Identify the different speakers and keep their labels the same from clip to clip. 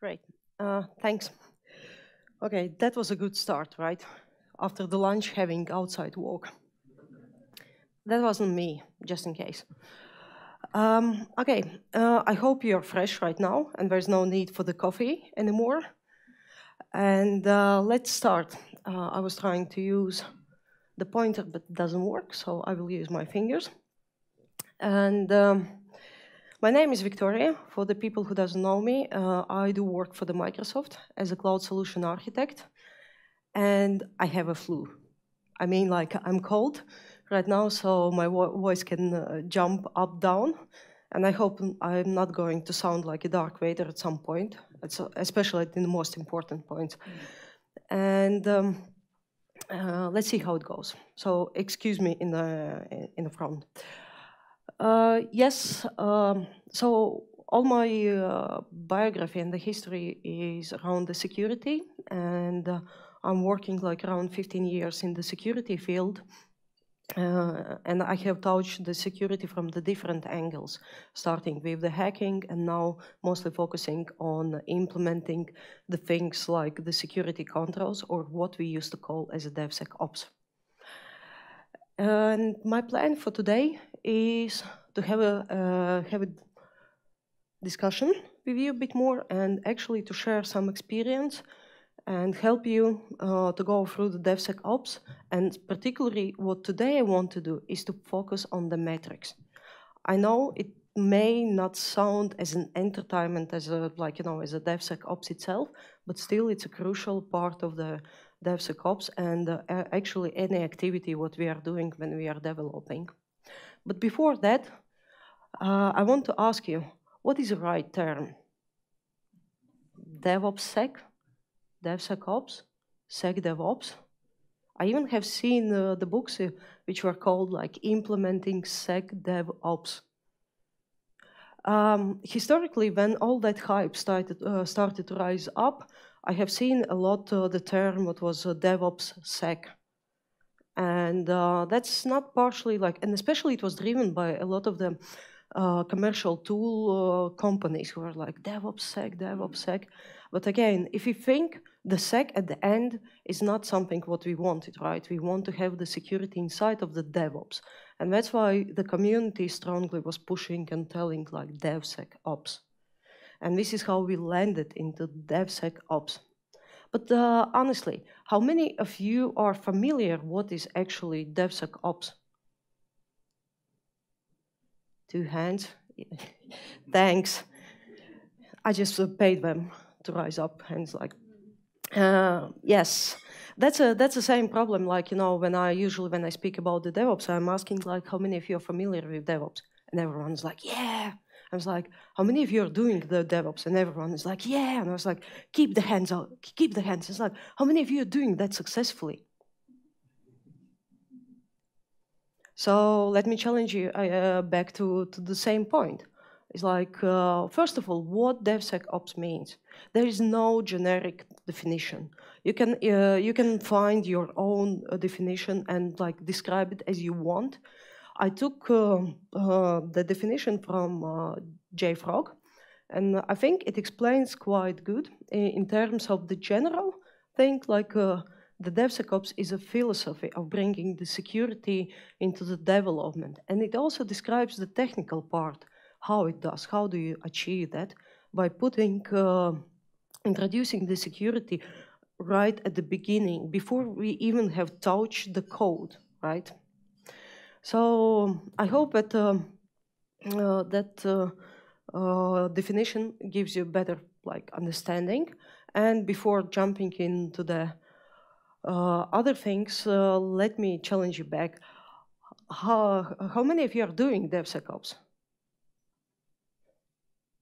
Speaker 1: Great. Uh, thanks. Okay, that was a good start, right? After the lunch, having outside walk. That wasn't me, just in case. Um, okay, uh, I hope you're fresh right now and there's no need for the coffee anymore. And uh, let's start. Uh, I was trying to use the pointer, but it doesn't work, so I will use my fingers. And um, my name is Victoria. For the people who doesn't know me, uh, I do work for the Microsoft as a cloud solution architect, and I have a flu. I mean, like I'm cold right now, so my voice can uh, jump up down, and I hope I'm not going to sound like a Dark Vader at some point, especially at the most important point. And um, uh, let's see how it goes. So excuse me in the in the front. Uh, yes, um, so all my uh, biography and the history is around the security, and uh, I'm working like around 15 years in the security field. Uh, and I have touched the security from the different angles, starting with the hacking and now mostly focusing on implementing the things like the security controls or what we used to call as a DevSecOps. And my plan for today is to have a, uh, have a discussion with you a bit more and actually to share some experience and help you uh, to go through the DevSecOps. And particularly what today I want to do is to focus on the metrics. I know it may not sound as an entertainment as a, like, you know, as a DevSecOps itself, but still it's a crucial part of the DevSecOps and uh, actually any activity what we are doing when we are developing. But before that, uh, I want to ask you, what is the right term? DevOpsSec, DevSecOps, SecDevOps. I even have seen uh, the books uh, which were called like implementing SecDevOps. Um, historically, when all that hype started, uh, started to rise up, I have seen a lot uh, the term what was uh, DevOps sec. And uh, that's not partially like, and especially it was driven by a lot of the uh, commercial tool uh, companies who are like DevOps sec, DevOps sec. But again, if you think the sec at the end is not something what we wanted, right? We want to have the security inside of the DevOps. And that's why the community strongly was pushing and telling like DevSecOps. And this is how we landed into DevSecOps. But uh, honestly, how many of you are familiar what is actually DevSecOps? Two hands. Thanks. I just uh, paid them to rise up, hands like. Uh, yes, that's a that's the same problem. Like you know, when I usually when I speak about the DevOps, I'm asking like, how many of you are familiar with DevOps? And everyone's like, yeah. I was like, how many of you are doing the DevOps? And everyone is like, yeah. And I was like, keep the hands up, keep the hands. It's like, how many of you are doing that successfully? So let me challenge you uh, back to, to the same point. It's like, uh, first of all, what DevSecOps means. There is no generic definition. You can, uh, you can find your own uh, definition and like describe it as you want. I took uh, uh, the definition from uh, JFrog, and I think it explains quite good in terms of the general thing, like the DevSecOps is a philosophy of bringing the security into the development. And it also describes the technical part, how it does, how do you achieve that by putting, uh, introducing the security right at the beginning, before we even have touched the code, right? So I hope that um, uh, that uh, uh, definition gives you better like understanding. And before jumping into the other things, let me challenge you back. How, how many of you are doing DevSecOps?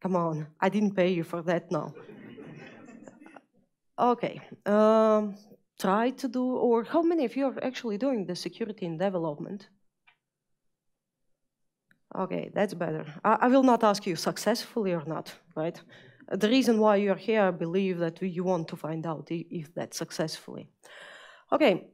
Speaker 1: Come on, I didn't pay you for that now. okay, um, try to do, or how many of you are actually doing the security in development? Okay, that's better. I, I, will not ask you successfully or not, right? The reason why you're here, I believe that you want to find out if that's successfully. Okay,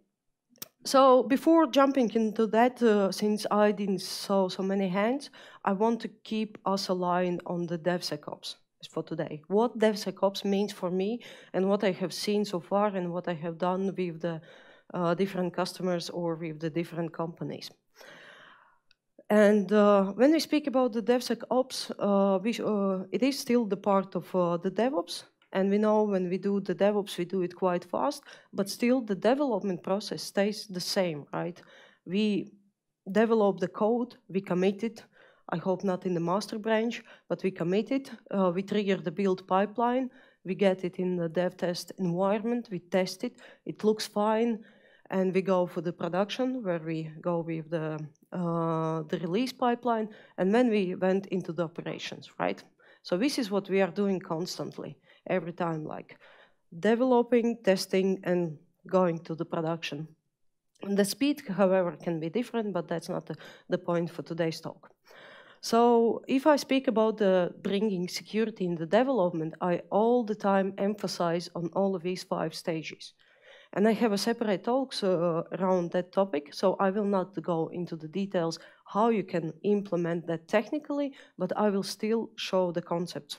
Speaker 1: so before jumping into that, uh, since I didn't saw so many hands, I want to keep us aligned on the DevSecOps for today. What DevSecOps means for me and what I have seen so far and what I have done with the uh, different customers or with the different companies. And uh, when we speak about the DevSecOps, uh, we, uh, it is still the part of uh, the DevOps. And we know when we do the DevOps, we do it quite fast, but still the development process stays the same, right? We develop the code, we commit it, I hope not in the master branch, but we commit it, uh, we trigger the build pipeline, we get it in the dev test environment, we test it, it looks fine, and we go for the production where we go with the uh, the release pipeline, and when we went into the operations, right? So this is what we are doing constantly, every time, like developing, testing, and going to the production. The speed, however, can be different, but that's not the, the point for today's talk. So if I speak about the bringing security in the development, I all the time emphasize on all of these five stages. And I have a separate talk uh, around that topic, so I will not go into the details how you can implement that technically, but I will still show the concepts.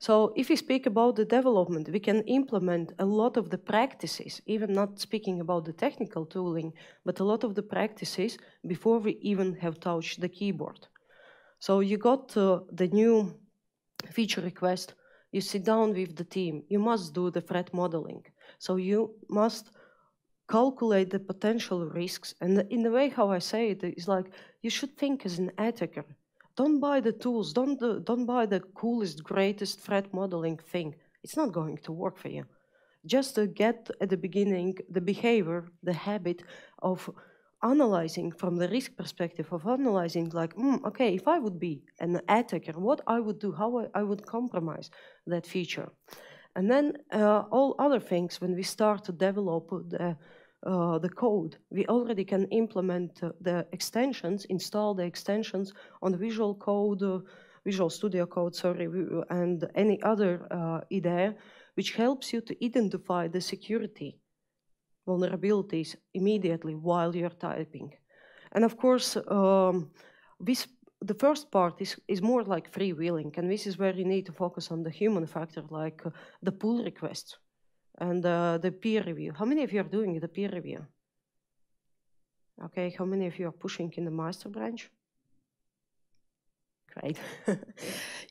Speaker 1: So if we speak about the development, we can implement a lot of the practices, even not speaking about the technical tooling, but a lot of the practices before we even have touched the keyboard. So you got uh, the new feature request, you sit down with the team, you must do the threat modeling. So you must calculate the potential risks. And in the way how I say it is like you should think as an attacker. Don't buy the tools. Don't don't buy the coolest, greatest threat modeling thing. It's not going to work for you. Just to get at the beginning the behavior, the habit of analyzing from the risk perspective of analyzing like mm, okay if i would be an attacker what i would do how I, I would compromise that feature and then uh, all other things, when we start to develop the, uh, the code, we already can implement uh, the extensions, install the extensions on Visual Code, Visual Studio Code, sorry, and any other uh, IDE, which helps you to identify the security vulnerabilities immediately while you're typing. And of course, um, this the first part is, is more like freewheeling, and this is where you need to focus on the human factor, like uh, the pull request and uh, the peer review. How many of you are doing the peer review? Okay, how many of you are pushing in the master branch? Great.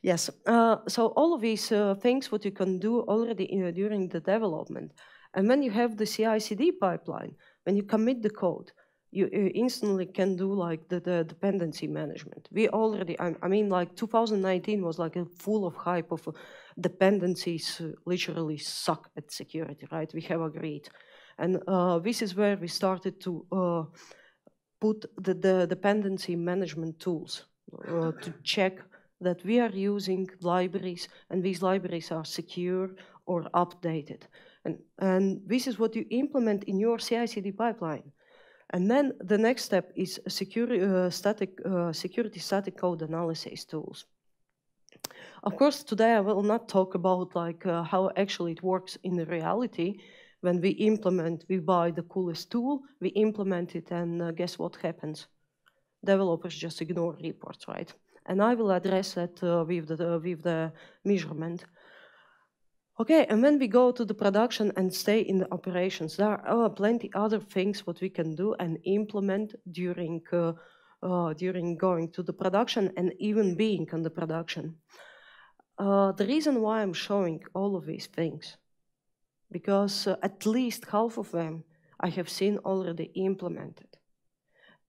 Speaker 1: yes, uh, so all of these uh, things what you can do already in, uh, during the development. And when you have the CI-CD pipeline, when you commit the code, you, instantly can do like the, the dependency management. We already, I, I, mean, like 2019 was like a full of hype of uh, dependencies uh, literally suck at security, right? We have agreed. And uh, this is where we started to uh, put the, the dependency management tools uh, to check that we are using libraries and these libraries are secure or updated. And, and this is what you implement in your CI-CD pipeline. And then the next step is security, uh, static, uh, security static code analysis tools. Of course, today I will not talk about like uh, how actually it works in the reality. When we implement, we buy the coolest tool, we implement it, and uh, guess what happens? Developers just ignore reports, right? And I will address that uh, with, the, uh, with the measurement. Okay, and when we go to the production and stay in the operations, there are plenty other things what we can do and implement during uh, uh, during going to the production and even being on the production. Uh, the reason why I'm showing all of these things, because uh, at least half of them I have seen already implemented.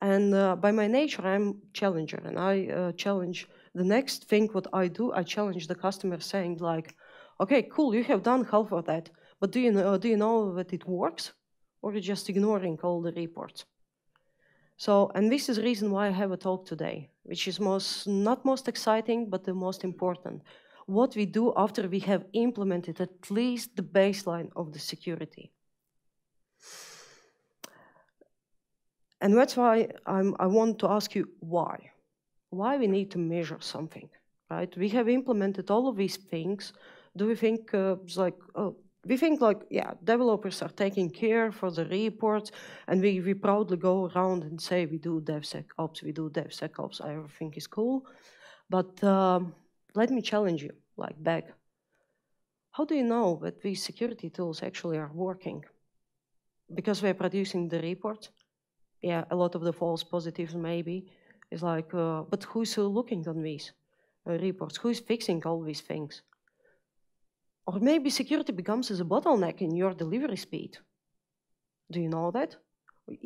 Speaker 1: And uh, by my nature, I'm challenger, and I uh, challenge the next thing what I do. I challenge the customer, saying like okay, cool, you have done half of that, but do you know, do you know that it works, or you're just ignoring all the reports? So, and this is the reason why I have a talk today, which is most not most exciting, but the most important. What we do after we have implemented at least the baseline of the security. And that's why I'm, I want to ask you why. Why we need to measure something, right? We have implemented all of these things, do we think uh, like oh we think like yeah developers are taking care for the reports and we, we proudly go around and say we do devsecops we do devsecops everything is cool but um, let me challenge you like back how do you know that these security tools actually are working because we're producing the report yeah a lot of the false positives maybe is like uh, but who's uh, looking on these uh, reports who's fixing all these things or maybe security becomes as a bottleneck in your delivery speed. Do you know that?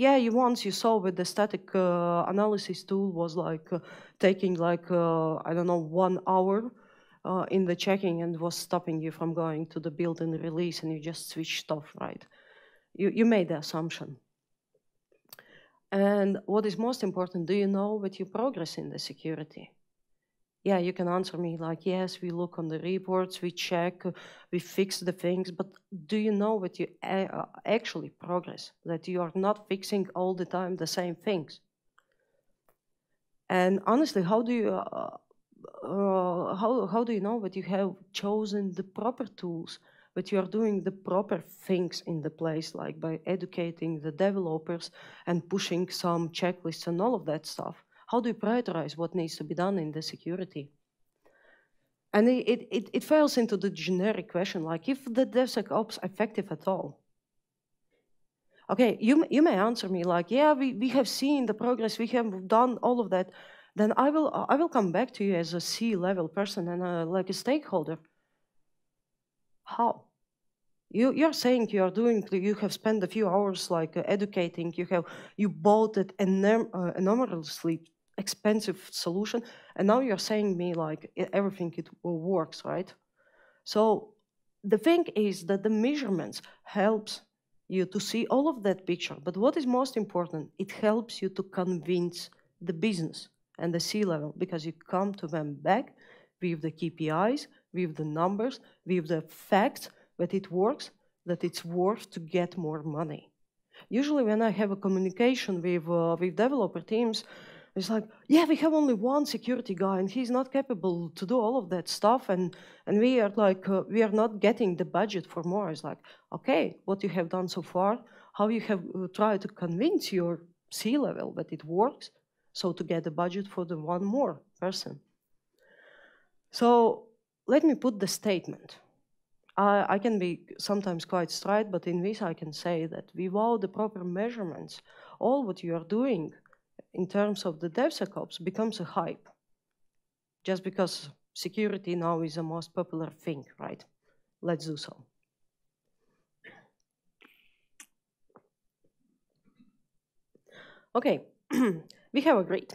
Speaker 1: Yeah, you once you saw with the static uh, analysis tool was like uh, taking like uh, I don't know one hour uh, in the checking and was stopping you from going to the build and release, and you just switched off, right? You you made the assumption. And what is most important, do you know that you progress in the security? yeah, you can answer me like, yes, we look on the reports, we check, uh, we fix the things, but do you know what you uh, actually progress? That you are not fixing all the time the same things. And honestly, how do you, uh, uh, how, how do you know that you have chosen the proper tools, that you are doing the proper things in the place, like by educating the developers and pushing some checklists and all of that stuff? How do you prioritize what needs to be done in the security? And it, it, it falls into the generic question, like if the DevSecOps effective at all? Okay, you, you may answer me like, yeah, we, we have seen the progress, we have done all of that. Then I will, I will come back to you as a C-level person and a, uh, like a stakeholder. How? You, you're saying you are doing, you have spent a few hours like uh, educating, you have, you bought an uh, enormously expensive solution. And now you're saying me like everything it works, right? So the thing is that the measurements helps you to see all of that picture. But what is most important, it helps you to convince the business and the C level because you come to them back with the KPIs, with the numbers, with the facts that it works, that it's worth to get more money. Usually, when I have a communication with uh, with developer teams, it's like, yeah, we have only one security guy, and he's not capable to do all of that stuff, and and we are like, uh, we are not getting the budget for more. It's like, okay, what you have done so far, how you have uh, tried to convince your C level that it works, so to get the budget for the one more person. So let me put the statement. I, I can be sometimes quite straight, but in this I can say that without the proper measurements, all what you are doing in terms of the DevSecOps becomes a hype just because security now is the most popular thing, right? Let's do so. Okay, we have agreed.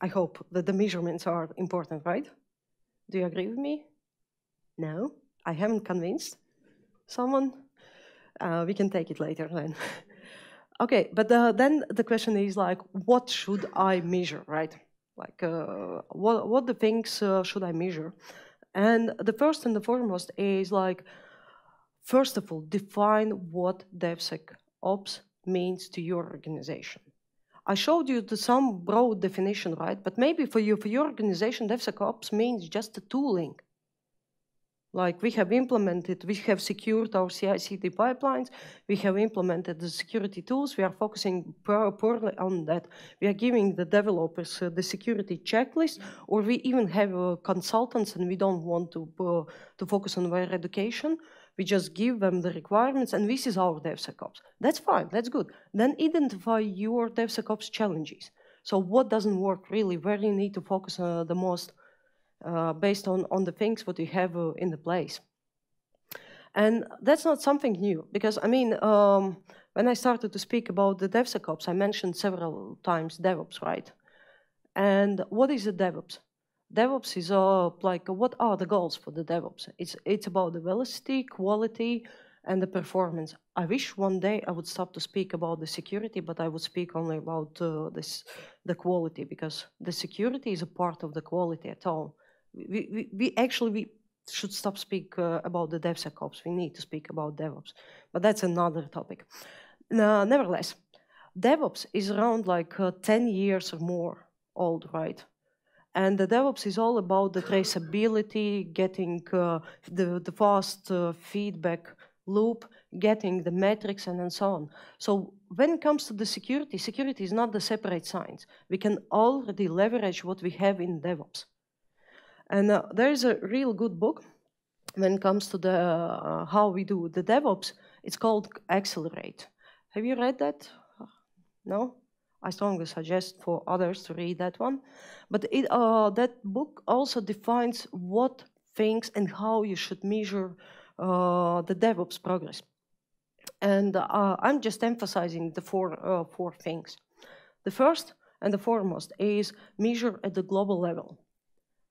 Speaker 1: I hope that the measurements are important, right? Do you agree with me? No? I haven't convinced someone? Uh, we can take it later then. Okay, but the, then the question is like, what should I measure, right? Like, uh, what, what the things uh, should I measure? And the first and the foremost is like, first of all, define what DevSecOps means to your organization. I showed you the, some broad definition, right? But maybe for you, for your organization, DevSecOps means just the tooling like we have implemented, we have secured our CI/CD pipelines, we have implemented the security tools. We are focusing poorly on that. We are giving the developers uh, the security checklist, or we even have uh, consultants, and we don't want to uh, to focus on their education. We just give them the requirements, and this is our DevSecOps. That's fine. That's good. Then identify your DevSecOps challenges. So what doesn't work really? Where you need to focus uh, the most uh, based on, on the things what you have uh, in the place. And that's not something new, because I mean, um, when I started to speak about the DevSecOps, I mentioned several times DevOps, right? And what is a DevOps? DevOps is uh, like, what are the goals for the DevOps? It's, it's about the velocity, quality, and the performance. I wish one day I would stop to speak about the security, but I would speak only about uh, this, the quality, because the security is a part of the quality at all we, we, we actually we should stop speak uh, about the DevSecOps. We need to speak about DevOps, but that's another topic. nevertheless, DevOps is around like uh, 10 years or more old, right? And the DevOps is all about the traceability, getting uh, the, the fast uh, feedback loop, getting the metrics, and and so on. So when it comes to the security, security is not the separate science. We can already leverage what we have in DevOps. And uh, there is a real good book when it comes to the uh, how we do the DevOps. It's called Accelerate. Have you read that? No. I strongly suggest for others to read that one. But it, uh, that book also defines what things and how you should measure uh, the DevOps progress. And uh, I'm just emphasizing the four, uh, four things. The first and the foremost is measure at the global level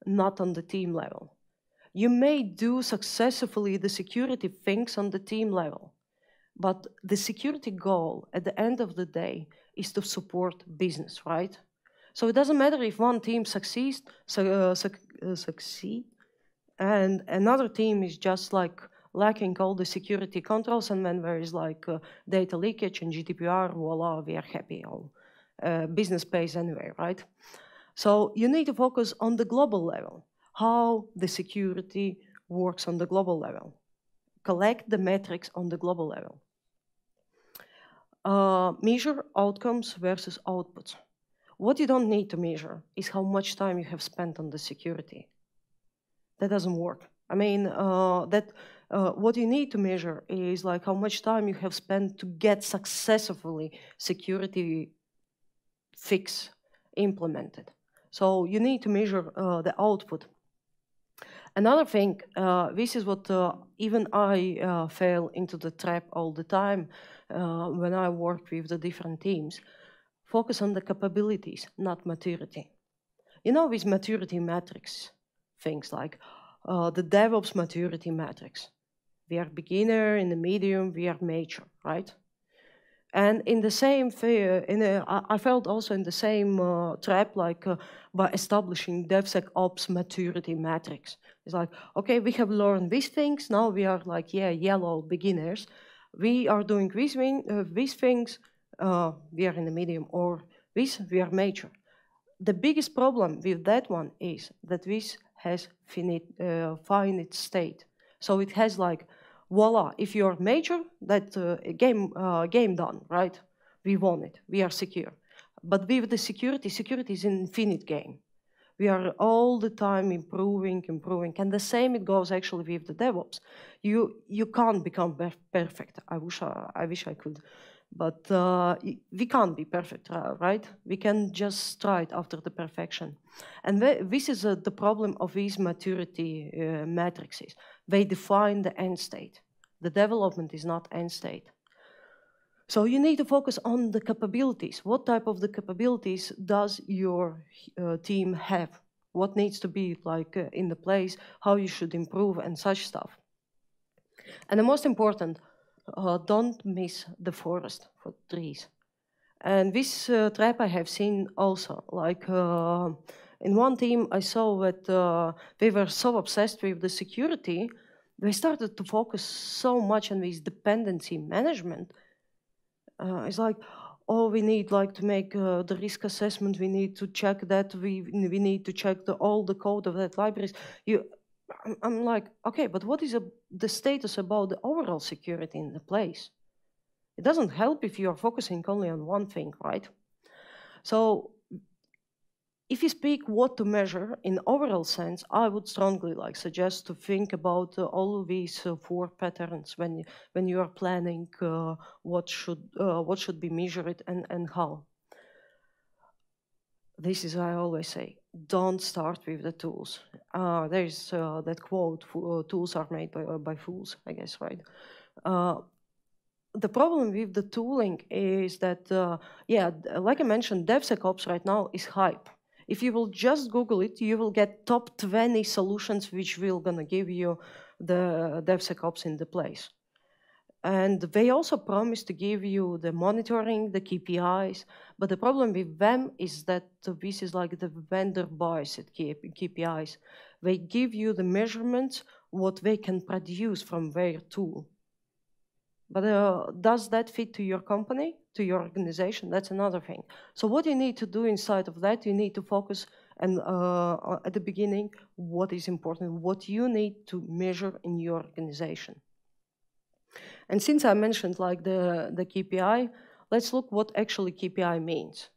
Speaker 1: not on the team level. You may do successfully the security things on the team level, but the security goal at the end of the day is to support business, right? So it doesn't matter if one team succeeds, su uh, su uh, succeed, and another team is just like lacking all the security controls, and when there is like uh, data leakage and GDPR, voila, we are happy. All uh, business pays anyway, right? So you need to focus on the global level, how the security works on the global level. Collect the metrics on the global level. Uh, measure outcomes versus outputs. What you don't need to measure is how much time you have spent on the security. That doesn't work. I mean, uh, that uh, what you need to measure is like how much time you have spent to get successfully security fix implemented. So you need to measure uh, the output. Another thing, uh, this is what uh, even I fell into the trap all the time when I work with the different teams. Focus on the capabilities, not maturity. You know, with maturity metrics, things like uh, the DevOps maturity matrix. We are beginner, in the medium, we are major, right? And in the same fear, in a, I felt also in the same uh, trap, like uh, by establishing DevSecOps maturity matrix. It's like, okay, we have learned these things. Now we are like, yeah, yellow beginners. We are doing these, uh, these things. Uh, we are in the medium, or this we are major. The biggest problem with that one is that this has finite, uh, finite state. So it has like voila, if you're major, that uh, game, uh, game done, right? We won it, we are secure. But with the security, security is an infinite game. We are all the time improving, improving. And the same it goes actually with the DevOps. You, you can't become perfect. I wish I, uh, I, wish I could. But uh, we can't be perfect, right? We can just strive after the perfection. And this is uh, the problem of these maturity uh, matrices. They define the end state. The development is not end state. So you need to focus on the capabilities. What type of the capabilities does your uh, team have? What needs to be like uh, in the place, how you should improve and such stuff. And the most important, uh, don't miss the forest for trees. And this uh, trap I have seen also, like uh, in one team I saw that uh, they were so obsessed with the security they started to focus so much on this dependency management. Uh, it's like, oh, we need like to make uh, the risk assessment. We need to check that. We we need to check the, all the code of that libraries. You, I'm like, okay, but what is a, the status about the overall security in the place? It doesn't help if you are focusing only on one thing, right? So if you speak what to measure in overall sense, I would strongly like suggest to think about uh, all of these uh, four patterns when you, when you are planning uh, what should uh, what should be measured and and how. This is I always say: don't start with the tools. Uh, there is uh, that quote: "Tools are made by by fools." I guess right the problem with the tooling is that, uh, yeah, like I mentioned, DevSecOps right now is hype. If you will just Google it, you will get top 20 solutions which will gonna give you the DevSecOps in the place. And they also promise to give you the monitoring, the KPIs, but the problem with them is that this is like the vendor bias at KPIs. They give you the measurements, what they can produce from their tool. But uh, does that fit to your company? to your organization, that's another thing. So what you need to do inside of that, you need to focus and uh, uh, at the beginning, what is important, what you need to measure in your organization. And since I mentioned like the, the KPI, let's look what actually KPI means.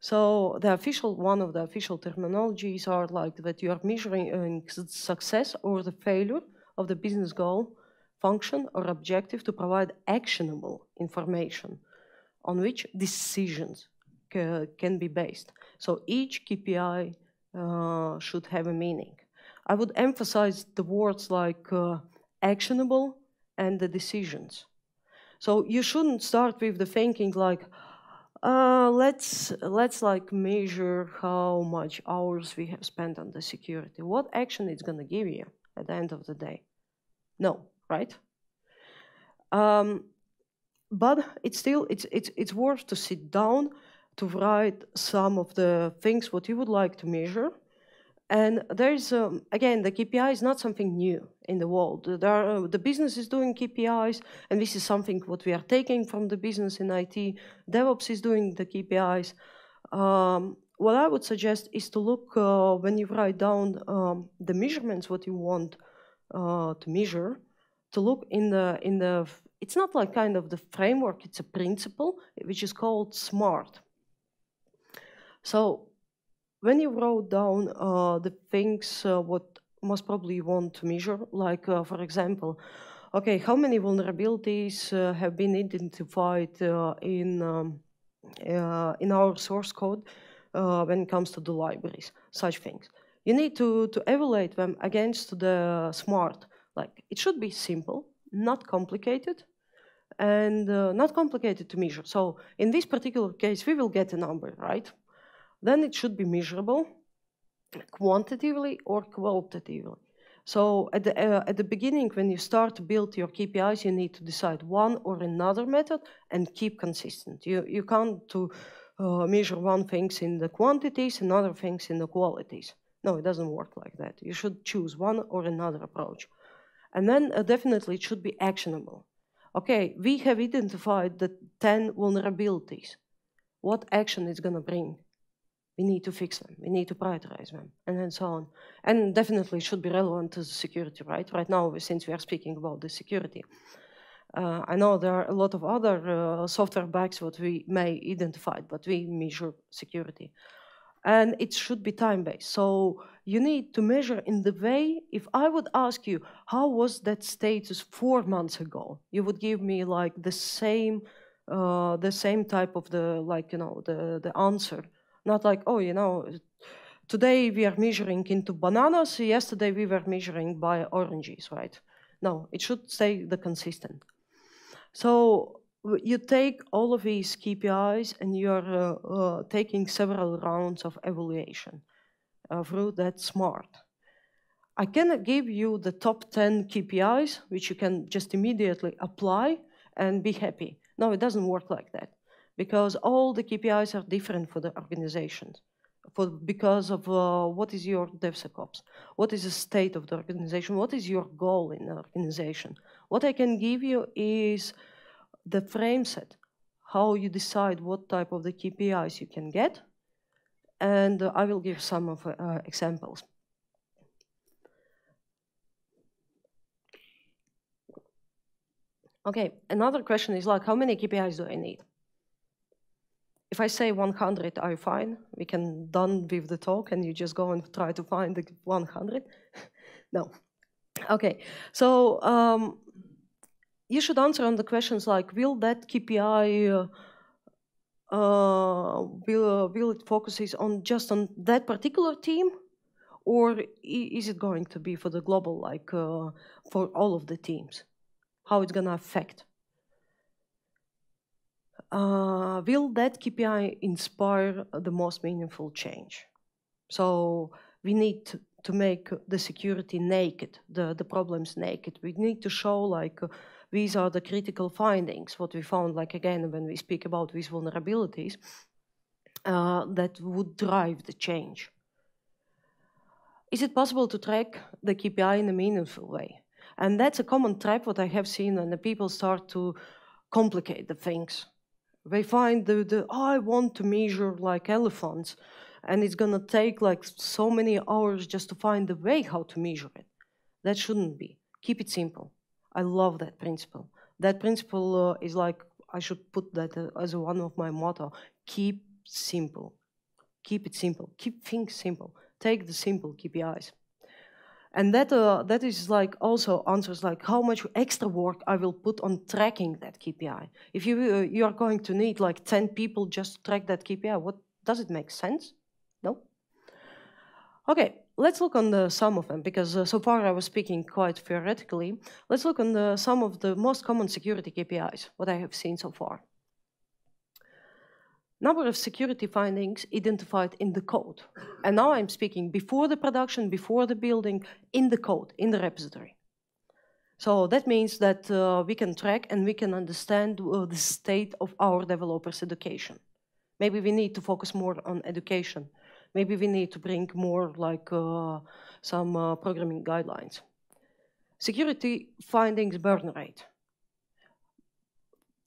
Speaker 1: So the official, one of the official terminologies are like that you are measuring success or the failure of the business goal, function or objective to provide actionable information on which decisions ca can be based. So each KPI uh, should have a meaning. I would emphasize the words like uh, actionable and the decisions. So you shouldn't start with the thinking like, uh, let's let's like measure how much hours we have spent on the security. What action it's gonna give you at the end of the day? No, right? Um, but it's still it's it's it's worth to sit down to write some of the things what you would like to measure and there's um, again the kpi is not something new in the world are, uh, the business is doing kpis and this is something what we are taking from the business in it devops is doing the kpis um, what i would suggest is to look uh, when you write down um, the measurements what you want uh, to measure to look in the in the it's not like kind of the framework, it's a principle, which is called SMART. So when you wrote down uh, the things uh, what most probably you want to measure, like uh, for example, okay, how many vulnerabilities uh, have been identified uh, in, um, uh, in our source code when it comes to the libraries, such things. You need to, to evaluate them against the smart. Like it should be simple, not complicated, and uh, not complicated to measure. So in this particular case, we will get a number, right? Then it should be measurable quantitatively or qualitatively. So at the, uh, at the beginning, when you start to build your KPIs, you need to decide one or another method and keep consistent. You, you can't to, uh, measure one things in the quantities, another things in the qualities. No, it doesn't work like that. You should choose one or another approach. And then uh, definitely it should be actionable okay, we have identified the 10 vulnerabilities. What action is going to bring? We need to fix them. We need to prioritize them, and then so on. And definitely should be relevant to the security, right? Right now, since we are speaking about the security. Uh, I know there are a lot of other uh, software bugs that we may identify, but we measure security and it should be time-based. So you need to measure in the way, if I would ask you, how was that status four months ago? You would give me like the same, uh, the same type of the, like, you know, the, the answer. Not like, oh, you know, today we are measuring into bananas, yesterday we were measuring by oranges, right? No, it should stay the consistent. So you take all of these KPIs and you're uh, uh, taking several rounds of evaluation uh, through that smart. I cannot give you the top 10 KPIs, which you can just immediately apply and be happy. No, it doesn't work like that because all the KPIs are different for the organizations for, because of uh, what is your DevSecOps, what is the state of the organization, what is your goal in the organization. What I can give you is the frame set, how you decide what type of the KPIs you can get, and uh, I will give some of uh, examples. Okay, another question is like, how many KPIs do I need? If I say 100, are you fine? We can done with the talk and you just go and try to find the 100? no. Okay, so um, you should answer on the questions like, will that KPI uh, uh, will uh, will it focuses on just on that particular team, or is it going to be for the global, like uh, for all of the teams? How it's gonna affect? Uh, will that KPI inspire the most meaningful change? So we need to make the security naked, the, the problems naked. We need to show like uh, these are the critical findings, what we found like again when we speak about these vulnerabilities uh, that would drive the change. Is it possible to track the KPI in a meaningful way? And that's a common trap what I have seen and the people start to complicate the things. They find the, the oh, I want to measure like elephants and it's going to take like so many hours just to find the way how to measure it. That shouldn't be. Keep it simple. I love that principle. That principle uh, is like, I should put that uh, as one of my motto. Keep simple. Keep it simple. Keep things simple. Take the simple KPIs. And that, uh, that is like also answers like how much extra work I will put on tracking that KPI. If you, uh, you are going to need like 10 people just to track that KPI, what does it make sense? Okay, let's look on the, some of them, because uh, so far I was speaking quite theoretically. Let's look on the, some of the most common security KPIs, what I have seen so far. Number of security findings identified in the code. And now I'm speaking before the production, before the building, in the code, in the repository. So that means that uh, we can track and we can understand uh, the state of our developers' education. Maybe we need to focus more on education maybe we need to bring more like uh, some uh, programming guidelines. Security findings burn rate.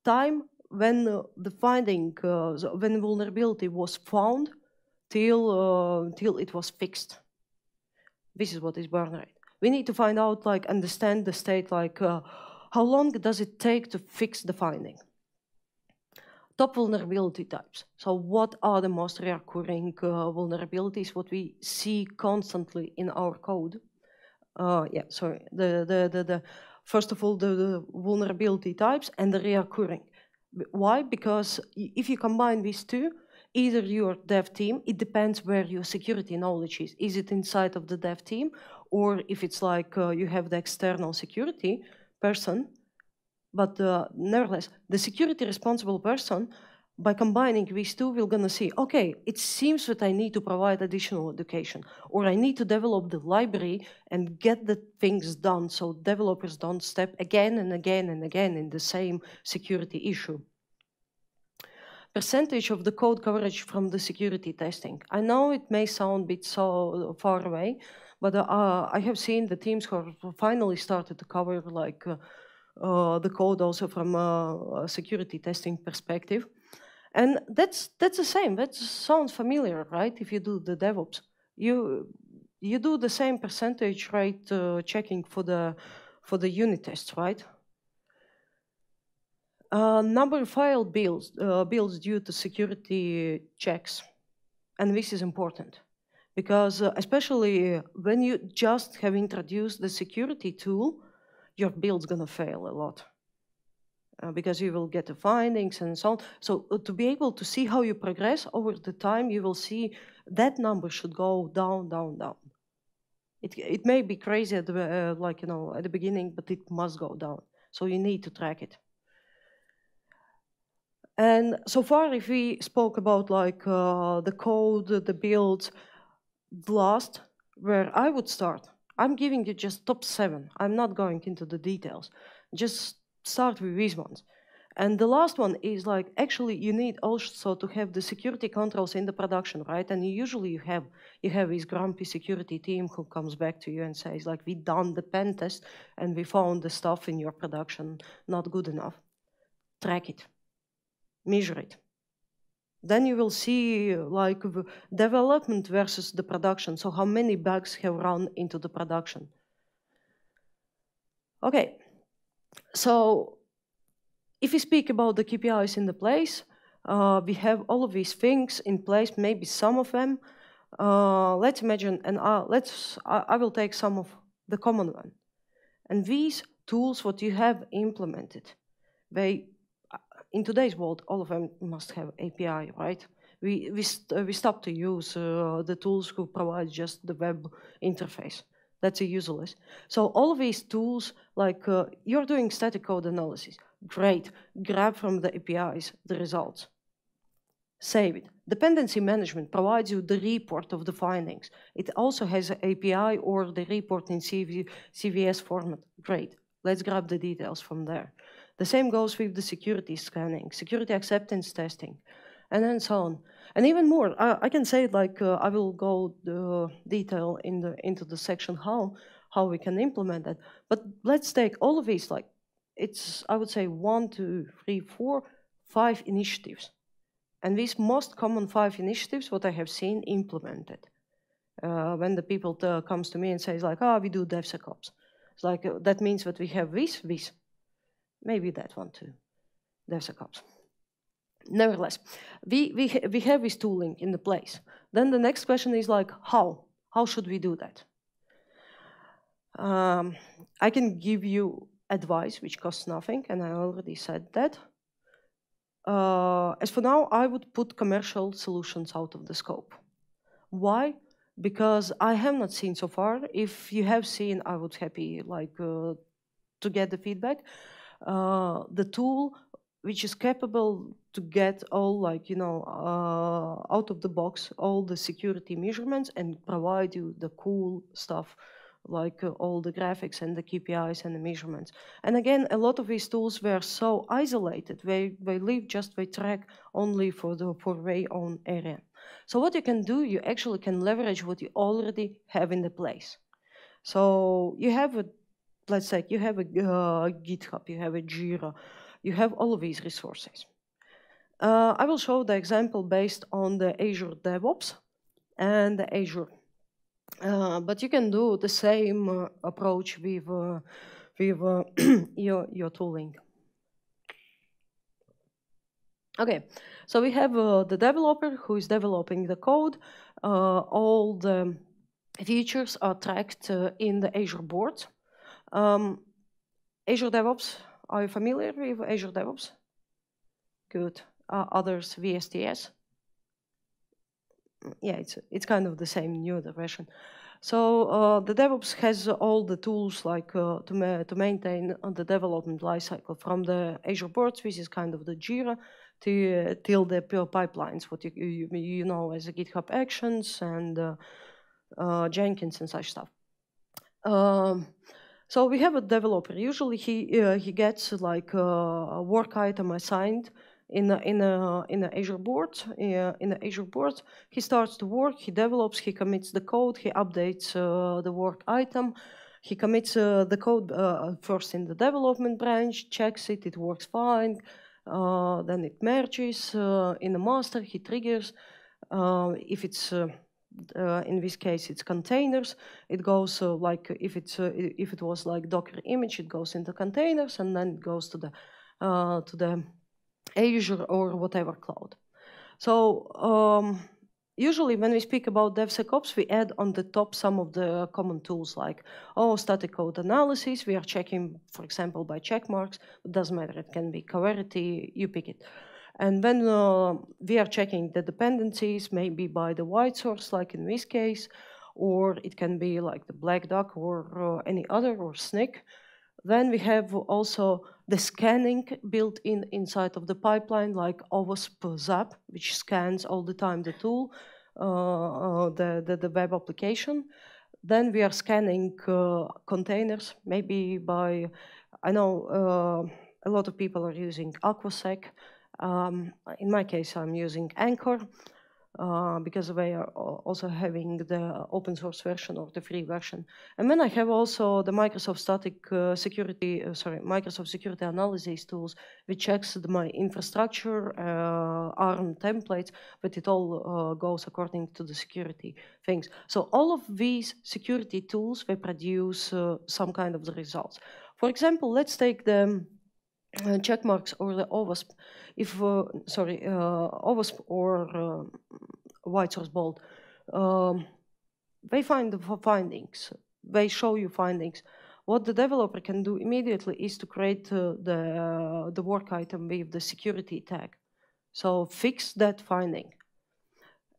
Speaker 1: Time when uh, the finding, when vulnerability was found till, till it was fixed. This is what is burn rate. We need to find out, like, understand the state, like, how long does it take to fix the finding? top vulnerability types. So what are the most recurring uh, vulnerabilities, what we see constantly in our code? Uh, yeah, sorry, the, the, the, the, first of all, the, the vulnerability types and the recurring. Why? Because if you combine these two, either your dev team, it depends where your security knowledge is. Is it inside of the dev team? Or if it's like uh, you have the external security person, but uh, nevertheless, the security responsible person, by combining these two, we're going to see, okay, it seems that I need to provide additional education, or I need to develop the library and get the things done so developers don't step again and again and again in the same security issue. Percentage of the code coverage from the security testing. I know it may sound a bit so far away, but uh, I have seen the teams who finally started to cover like uh, uh, the code also from a security testing perspective. And that's that's the same. That sounds familiar, right? If you do the DevOps, you you do the same percentage rate uh, checking for the for the unit tests, right? Uh, number of file builds uh, builds due to security checks, and this is important because uh, especially when you just have introduced the security tool, your build's going to fail a lot uh, because you will get the findings and so on. So uh, to be able to see how you progress over the time, you will see that number should go down, down, down. It, it may be crazy at the, uh, like you know at the beginning, but it must go down. So you need to track it. And so far, if we spoke about like uh, the code, the build, last, where I would start I'm giving you just top seven. I'm not going into the details. Just start with these ones. And the last one is like, actually, you need also to have the security controls in the production, right? And usually you have you have this grumpy security team who comes back to you and says, like, we done the pen test and we found the stuff in your production not good enough. Track it, measure it, then you will see like development versus the production. So how many bugs have run into the production? Okay, so if we speak about the KPIs in the place, uh, we have all of these things in place, maybe some of them. Uh, let's imagine, and uh, let's, I, I, will take some of the common one. And these tools, what you have implemented, they in today's world, all of them must have API, right? We, we, st uh, we stop to use uh, the tools who provide just the web interface. That's useless. So all these tools, like uh, you're doing static code analysis, great. Grab from the APIs the results. Save it. Dependency management provides you the report of the findings. It also has API or the report in CV, CVS format. Great. Let's grab the details from there. The same goes with the security scanning, security acceptance testing, and then so on. And even more, I, I can say like uh, I will go the uh, detail in the into the section how how we can implement that. But let's take all of these like it's I would say one, two, three, four, five initiatives, and these most common five initiatives what I have seen implemented. Uh, when the people uh, comes to me and says like, "Ah, oh, we do DevSecOps," it's like uh, that means that we have this, this, Maybe that one too. There's a cops. Nevertheless, we, we, we have this tooling in the place. Then the next question is like, how? How should we do that? Um, I can give you advice which costs nothing, and I already said that. Uh, as for now, I would put commercial solutions out of the scope. Why? Because I have not seen so far. If you have seen, I would happy like uh, to get the feedback uh, the tool which is capable to get all like you know uh, out of the box all the security measurements and provide you the cool stuff like uh, all the graphics and the KPIs and the measurements. And again, a lot of these tools were so isolated, they, they live just by track only for the for their own area. So what you can do, you actually can leverage what you already have in the place. So you have a let's say you have a uh, GitHub, you have a Jira, you have all of these resources. Uh, I will show the example based on the Azure DevOps and the Azure. Uh, but you can do the same uh, approach with, uh, with uh, your, your tooling. Okay, so we have the developer who is developing the code, all the features are tracked in the Azure board. Um, Azure DevOps, are you familiar with Azure DevOps? Good. Uh, others, VSTS? Mm, yeah, it's, it's kind of the same new version. So uh, the DevOps has all the tools like uh, to, ma to maintain uh, the development lifecycle from the Azure boards, which is kind of the Jira, to, uh, till the pure pipelines, what you, you, you know as GitHub Actions and uh, uh, Jenkins and such stuff. Um, so we have a developer. Usually he uh, he gets like uh, a work item assigned in a, in a, in a Azure board. Uh, in an Azure board, he starts to work. He develops. He commits the code. He updates uh, the work item. He commits uh, the code uh, first in the development branch, checks it, it works fine. then it merges in the master. He triggers. if it's uh, in this case it's containers it goes uh, like uh, if it's uh, if it was like docker image it goes into containers and then it goes to the uh, to the azure or whatever cloud so um, usually when we speak about DevSecOps, we add on the top some of the common tools like, oh, static code analysis, we are checking, for example, by check marks. It doesn't matter, it can be Coverity, you pick it. And when uh, we are checking the dependencies, maybe by the white source, like in this case, or it can be like the black duck or uh, any other, or SNCC, then we have also the scanning built in inside of the pipeline, like OWASP ZAP, which scans all the time the tool, uh, uh, the, the, the, web application. Then we are scanning uh, containers, maybe by, I know uh, a lot of people are using AquaSec, um, in my case, I'm using Anchor uh, because we are also having the open source version or the free version. And then I have also the Microsoft static uh, security, uh, sorry, Microsoft security analysis tools, which checks my infrastructure, uh, ARM templates, but it all uh, goes according to the security things. So all of these security tools, they produce uh, some kind of the results. For example, let's take the uh, check marks or the OWASP, if sorry, OWASP or white source bold, um, they find the findings. They show you findings. What the developer can do immediately is to create uh, the uh, the work item with the security tag, so fix that finding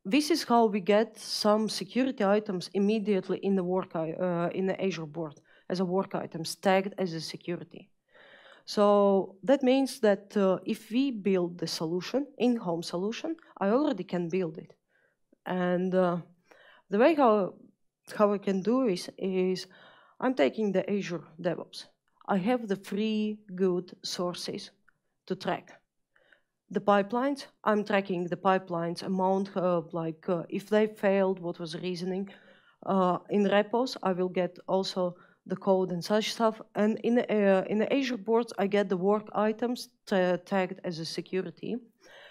Speaker 1: this is how we get some security items immediately in the work uh, in the Azure board as a work item, tagged as a security. So that means that uh, if we build the solution, in-home solution, I already can build it. And uh, the way how, how I can do is, is I'm taking the Azure DevOps. I have the free good sources to track. The pipelines, I'm tracking the pipelines amount, like uh, if they failed, what was reasoning. Uh, in repos, I will get also the code and such stuff. And in, uh, in the Azure boards, I get the work items tagged as a security.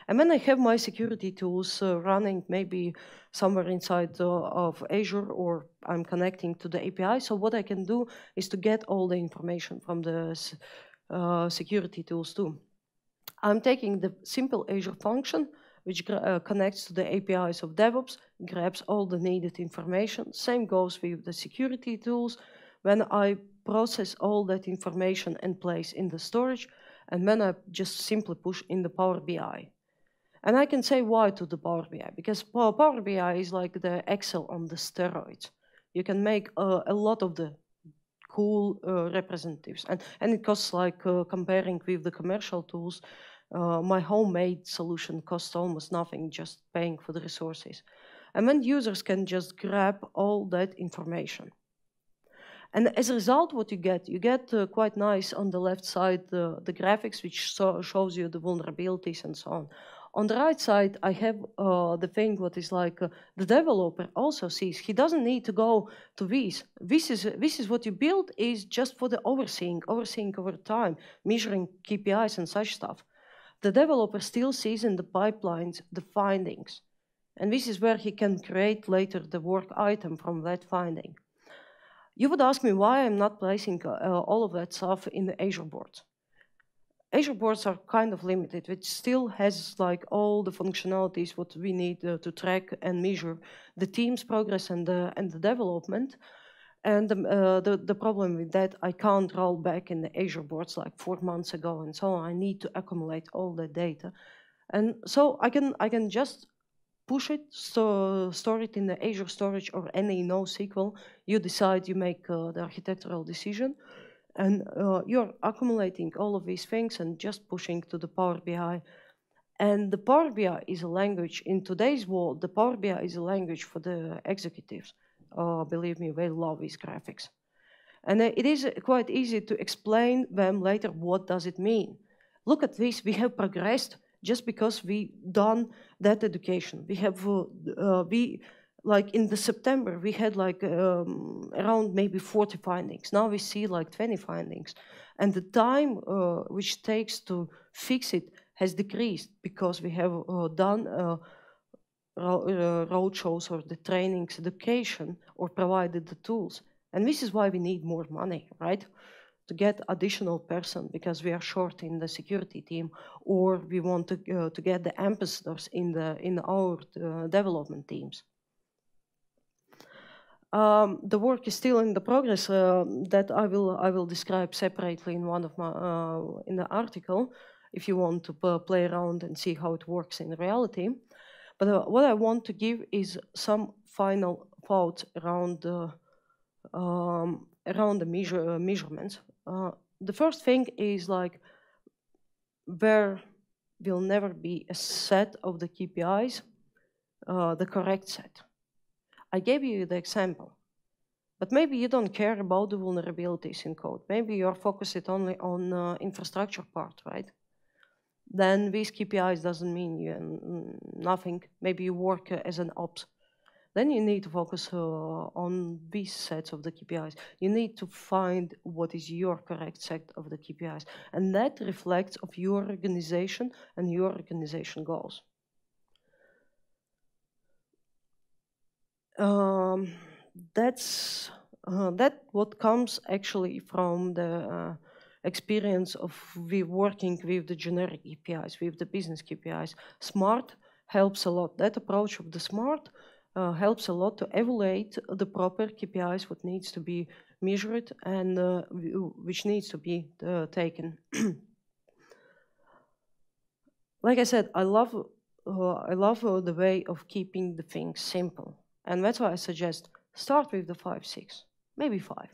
Speaker 1: And then I have my security tools uh, running maybe somewhere inside uh, of Azure or I'm connecting to the API. So what I can do is to get all the information from the uh, security tools too. I'm taking the simple Azure function which uh, connects to the APIs of DevOps, grabs all the needed information. Same goes with the security tools, when I process all that information and place in the storage, and then I just simply push in the Power BI. And I can say why to the Power BI, because Power BI is like the Excel on the steroids. You can make uh, a lot of the cool uh, representatives, and, and it costs like uh, comparing with the commercial tools, uh, my homemade solution costs almost nothing, just paying for the resources. And then users can just grab all that information. And as a result, what you get, you get uh, quite nice on the left side uh, the graphics, which so shows you the vulnerabilities and so on. On the right side, I have uh, the thing what is like uh, the developer also sees. He doesn't need to go to this. This is this is what you build is just for the overseeing, overseeing over time, measuring KPIs and such stuff. The developer still sees in the pipelines the findings. And this is where he can create later the work item from that finding. You would ask me why I'm not placing uh, all of that stuff in the Azure board. Azure boards are kind of limited, which still has like all the functionalities what we need uh, to track and measure the team's progress and the, and the development. And the, um, uh, the, the, problem with that, I can't roll back in the Azure boards like four months ago and so on. I need to accumulate all the data. And so I can, I can just push it, store, store it in the Azure storage or any NoSQL. You decide, you make uh, the architectural decision, and uh, you're accumulating all of these things and just pushing to the Power BI. And the Power BI is a language, in today's world, the Power BI is a language for the executives. Uh, believe me, they love these graphics. And it is quite easy to explain them later what does it mean. Look at this, we have progressed just because we done that education. We have, uh, uh, we, like in the September, we had like um, around maybe 40 findings. Now we see like 20 findings. And the time uh, which takes to fix it has decreased because we have uh, done uh, uh roadshows or the trainings, education, or provided the tools. And this is why we need more money, right? to get additional person because we are short in the security team or we want to, uh, to get the ambassadors in, the, in our uh, development teams. Um, the work is still in the progress uh, that I will, I will describe separately in one of my, uh, in the article if you want to uh, play around and see how it works in reality. But uh, what I want to give is some final thoughts around um, around the measure, uh, measurements uh, the first thing is like there will never be a set of the KPIs, uh, the correct set. I gave you the example, but maybe you don't care about the vulnerabilities in code. Maybe you're focused only on uh, infrastructure part, right? Then these KPIs doesn't mean you nothing. Maybe you work uh, as an ops then you need to focus uh, on these sets of the KPIs. You need to find what is your correct set of the KPIs. And that reflects of your organization and your organization goals. Um, that's uh, that what comes actually from the uh, experience of we working with the generic KPIs, with the business KPIs. SMART helps a lot. That approach of the SMART uh, helps a lot to evaluate the proper KPIs, what needs to be measured and uh, which needs to be uh, taken. like I said, I love, I love the way of keeping the things simple. And that's why I suggest start with the five, six, maybe five.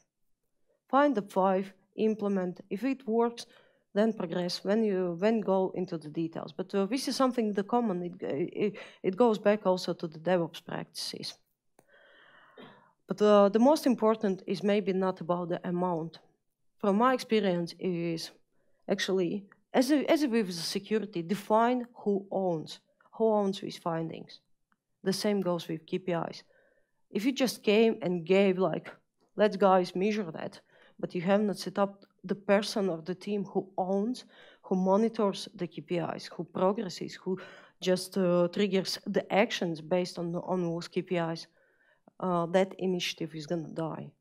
Speaker 1: Find the five, implement. If it works, then progress when you then go into the details. But uh, this is something the common. It, uh, it, it goes back also to the DevOps practices. But uh, the most important is maybe not about the amount. From my experience, is actually as a, as a with security, define who owns who owns these findings. The same goes with KPIs. If you just came and gave like, let's guys measure that, but you have not set up the person of the team who owns, who monitors the KPIs, who progresses, who just uh, triggers the actions based on, on those KPIs, uh, that initiative is going to die.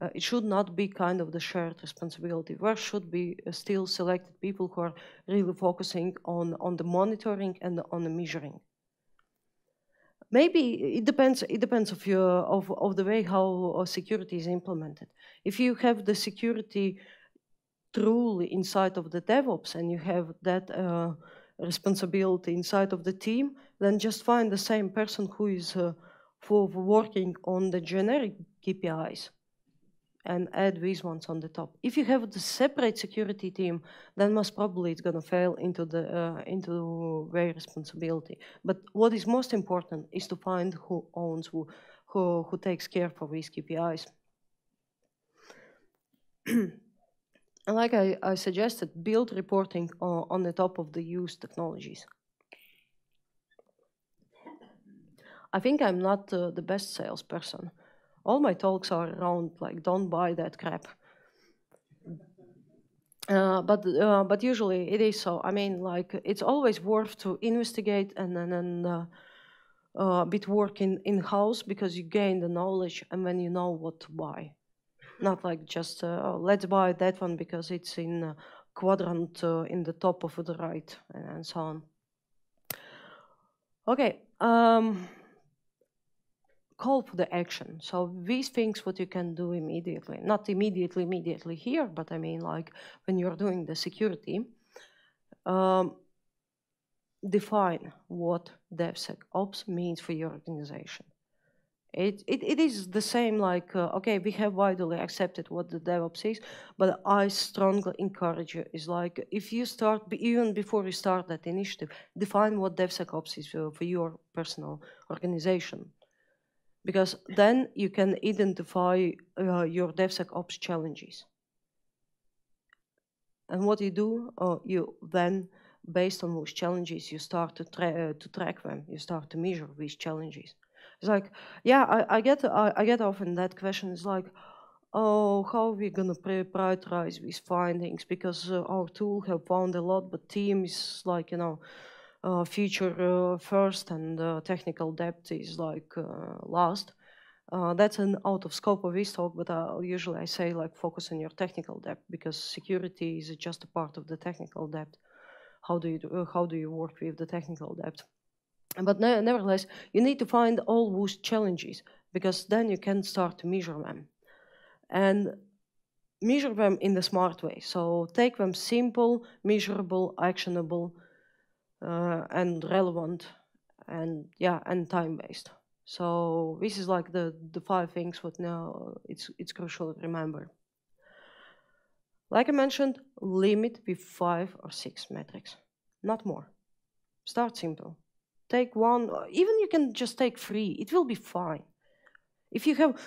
Speaker 1: Uh, it should not be kind of the shared responsibility. There should be uh, still selected people who are really focusing on, on the monitoring and on the measuring maybe it depends. It depends of your of of the way how uh, security is implemented. If you have the security rule inside of the DevOps and you have that uh, responsibility inside of the team, then just find the same person who is uh, for working on the generic KPIs and add these ones on the top. If you have the separate security team, then most probably it's going to fail into the uh, into their responsibility. But what is most important is to find who owns who, who, who takes care for these KPIs. like I, I, suggested, build reporting uh, on the top of the used technologies. I think I'm not uh, the best salesperson, all my talks are around like don't buy that crap. Uh, but uh, but usually it is so. I mean, like it's always worth to investigate and then and, uh, a uh, bit work in in house because you gain the knowledge and when you know what to buy, not like just uh, oh, let's buy that one because it's in uh, quadrant in the top of the right and, and so on. Okay. Um, call for the action. So these things what you can do immediately, not immediately, immediately here, but I mean like when you're doing the security, um, define what DevSecOps means for your organization. It, it, it is the same like, uh, okay, we have widely accepted what the DevOps is, but I strongly encourage you, is like, if you start, even before you start that initiative, define what DevSecOps is for, uh, for your personal organization because then you can identify uh, your DevSecOps challenges. And what you do, uh, you then, based on those challenges, you start to, tra uh, to track them. You start to measure these challenges. It's like, yeah, I, I get, I, I, get often that question. It's like, oh, how are we gonna prioritize these findings? Because uh, our tool have found a lot, but team is like, you know, uh, feature uh, first and uh, technical depth is like uh, last. that's an out of scope of this talk, but usually I say like focus on your technical depth because security is just a part of the technical depth. How do you do, how do you work with the technical depth? But ne nevertheless, you need to find all those challenges because then you can start to measure them. And measure them in the smart way. So take them simple, measurable, actionable, uh, and relevant and yeah and time based so this is like the the five things what now it's it's crucial to remember like i mentioned limit with five or six metrics not more start simple take one even you can just take three it will be fine if you have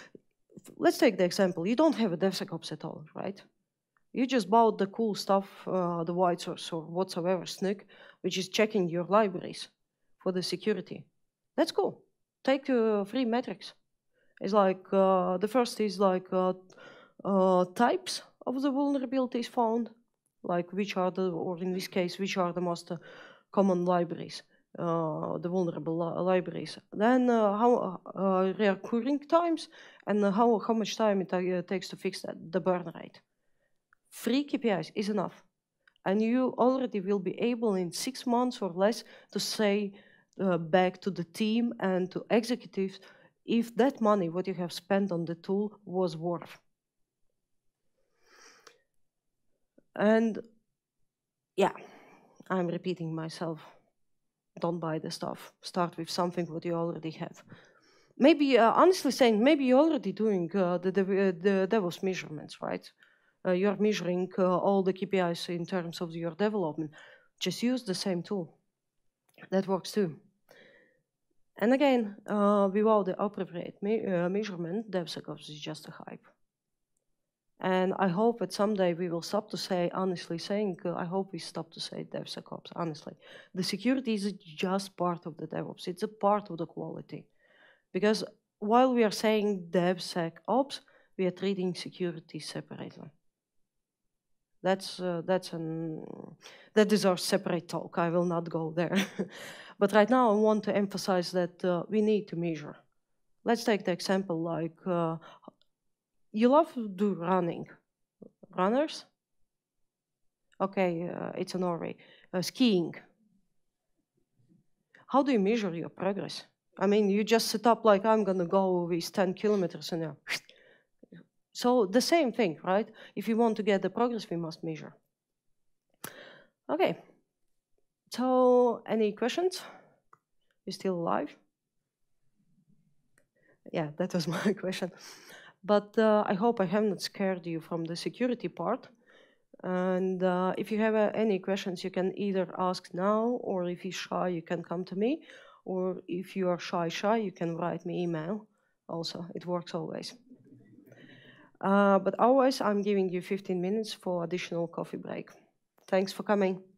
Speaker 1: let's take the example you don't have a devsecops at all right you just bought the cool stuff uh, the white source or whatsoever snook which is checking your libraries for the security. That's cool. Take uh, three metrics. It's like uh, the first is like uh, uh types of the vulnerabilities found, like which are the, or in this case, which are the most uh, common libraries, uh, the vulnerable li libraries. Then how recurring times and how, how much time it takes to fix that, the burn rate. Three KPIs is enough and you already will be able in six months or less to say uh, back to the team and to executives if that money, what you have spent on the tool, was worth. And yeah, I'm repeating myself. Don't buy the stuff. Start with something what you already have. Maybe, uh, honestly saying, maybe you're already doing uh, the, the, uh, the DevOps measurements, right? Uh, you're measuring uh, all the KPIs in terms of your development. Just use the same tool. That works too. And again, uh, without the appropriate me measurement, DevSecOps is just a hype. And I hope that someday we will stop to say, honestly saying, uh, I hope we stop to say DevSecOps, honestly. The security is just part of the DevOps, it's a part of the quality. Because while we are saying DevSecOps, we are treating security separately. That's, uh, that's an, that is our separate talk. I will not go there. but right now I want to emphasize that uh, we need to measure. Let's take the example like, uh, you love to do running. Runners? Okay, uh, it's a Norway. Uh, skiing. How do you measure your progress? I mean, you just set up like, I'm going to go with 10 kilometers and so the same thing, right? If you want to get the progress, we must measure. Okay. So any questions? You still alive? Yeah, that was my question. But uh, I hope I have not scared you from the security part. And uh, if you have uh, any questions, you can either ask now, or if you're shy, you can come to me. Or if you are shy, shy, you can write me email. Also, it works always. Uh, but otherwise, I'm giving you 15 minutes for additional coffee break. Thanks for coming.